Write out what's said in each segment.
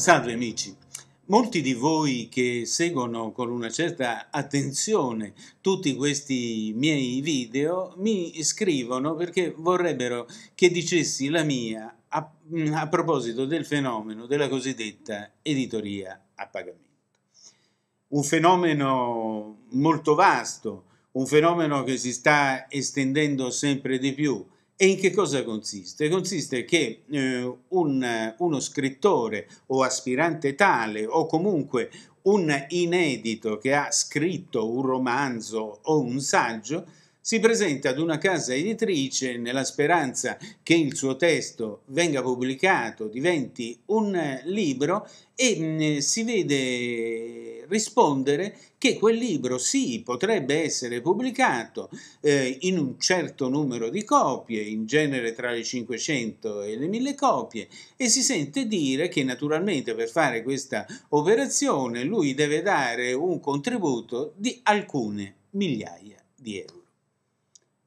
Salve amici. Molti di voi che seguono con una certa attenzione tutti questi miei video mi scrivono perché vorrebbero che dicessi la mia a, mm, a proposito del fenomeno della cosiddetta editoria a pagamento. Un fenomeno molto vasto, un fenomeno che si sta estendendo sempre di più e in che cosa consiste? Consiste che eh, un, uno scrittore o aspirante tale o comunque un inedito che ha scritto un romanzo o un saggio si presenta ad una casa editrice nella speranza che il suo testo venga pubblicato, diventi un eh, libro e mm, si vede rispondere che quel libro sì potrebbe essere pubblicato eh, in un certo numero di copie, in genere tra le 500 e le 1000 copie e si sente dire che naturalmente per fare questa operazione lui deve dare un contributo di alcune migliaia di euro.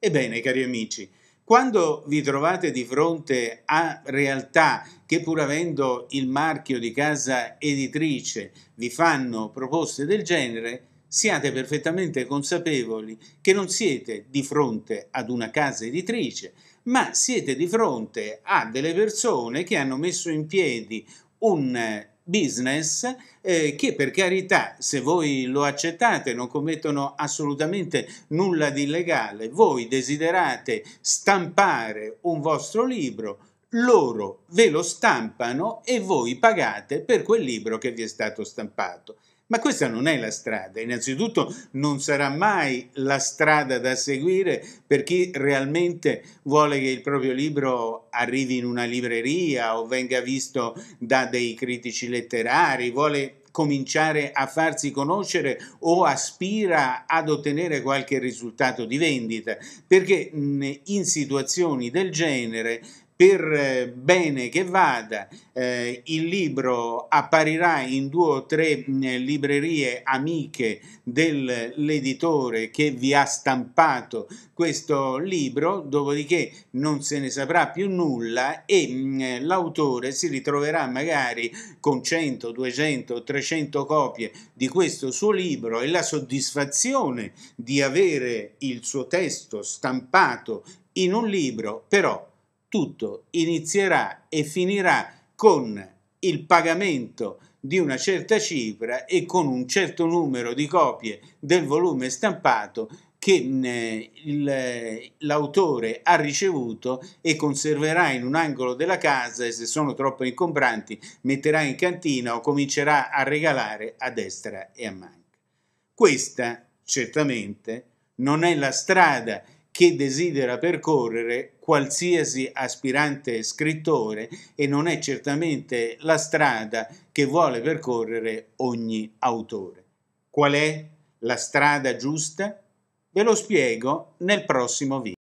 Ebbene, cari amici, quando vi trovate di fronte a realtà che pur avendo il marchio di casa editrice vi fanno proposte del genere, siate perfettamente consapevoli che non siete di fronte ad una casa editrice, ma siete di fronte a delle persone che hanno messo in piedi un business eh, che per carità se voi lo accettate non commettono assolutamente nulla di illegale voi desiderate stampare un vostro libro loro ve lo stampano e voi pagate per quel libro che vi è stato stampato ma questa non è la strada, innanzitutto non sarà mai la strada da seguire per chi realmente vuole che il proprio libro arrivi in una libreria o venga visto da dei critici letterari, vuole cominciare a farsi conoscere o aspira ad ottenere qualche risultato di vendita, perché in situazioni del genere per eh, bene che vada, eh, il libro apparirà in due o tre mm, librerie amiche dell'editore che vi ha stampato questo libro, dopodiché non se ne saprà più nulla e mm, l'autore si ritroverà magari con 100, 200, 300 copie di questo suo libro e la soddisfazione di avere il suo testo stampato in un libro, però tutto inizierà e finirà con il pagamento di una certa cifra e con un certo numero di copie del volume stampato che l'autore ha ricevuto e conserverà in un angolo della casa e se sono troppo incombranti metterà in cantina o comincerà a regalare a destra e a manca. Questa certamente non è la strada che desidera percorrere qualsiasi aspirante scrittore e non è certamente la strada che vuole percorrere ogni autore. Qual è la strada giusta? Ve lo spiego nel prossimo video.